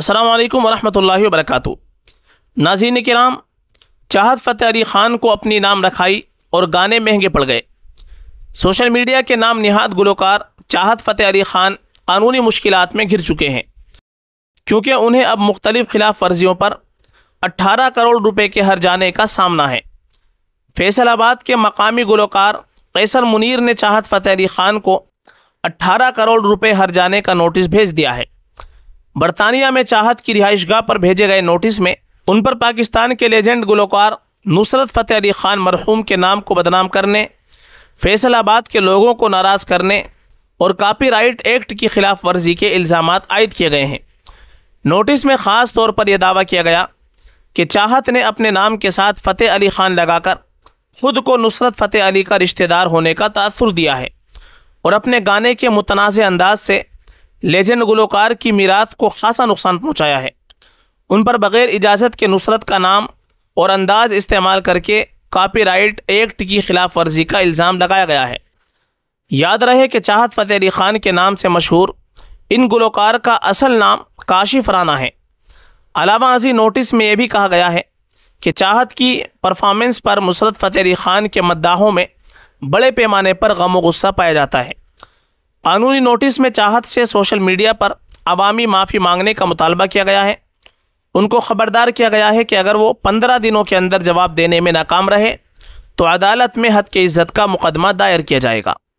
असलकम वरम् वरक नाजीन कराम चाहत फ़तेह अली ख़ान को अपनी नाम रखाई और गाने महंगे पड़ गए सोशल मीडिया के नाम निहाद गुलकार चाहत फ़तेह अली ख़ान कानूनी मुश्किल में घिर चुके हैं क्योंकि उन्हें अब मुख्तलिफ़ खिलाफ वर्जियों पर 18 करोड़ रुपए के हर जाने का सामना है फैसलाबाद के मकामी गलोकार कैसर मुनीर ने चाहत फ़तेह अली ख़ान को अट्ठारह करोड़ रुपये हर जाने का नोटिस भेज दिया है बरतानिया में चाहत की रिहाइश पर भेजे गए नोटिस में उन पर पाकिस्तान के लेजेंड गुलकार नुसरत फ़तेह अली ख़ान मरहूम के नाम को बदनाम करने फैसलाबाद के लोगों को नाराज़ करने और कॉपीराइट एक्ट की खिलाफ वर्जी के इल्ज़ाम आयद किए गए हैं नोटिस में ख़ास तौर पर यह दावा किया गया कि चाहत ने अपने नाम के साथ फ़तेह अली ख़ान लगाकर ख़ुद को नुसरत फ़तेह अली का रिश्तेदार होने का तसर दिया है और अपने गाने के मुतनाज़ अंदाज से लेजेंड गुलोकार की मीरात को खासा नुकसान पहुँचाया है उन पर बग़ैर इजाज़त के नुसरत का नाम और अंदाज़ इस्तेमाल करके कॉपीराइट एक्ट की खिलाफ वर्जी का इल्ज़ाम लगाया गया है याद रहे कि चाहत फ़तेह अली ख़ान के नाम से मशहूर इन गलोकार का असल नाम काशी फराना है अलावा अजी नोटिस में यह भी कहा गया है कि चाहत की परफॉर्मेंस पर मुसरत फ़तेह अली ख़ान के मद्दाहों में बड़े पैमाने पर गम व गुस्सा पाया जाता है कानूनी नोटिस में चाहत से सोशल मीडिया पर अवामी माफ़ी मांगने का मुतालबा किया गया है उनको ख़बरदार किया गया है कि अगर वो पंद्रह दिनों के अंदर जवाब देने में नाकाम रहे तो अदालत में हद के इज़्ज़त का मुकदमा दायर किया जाएगा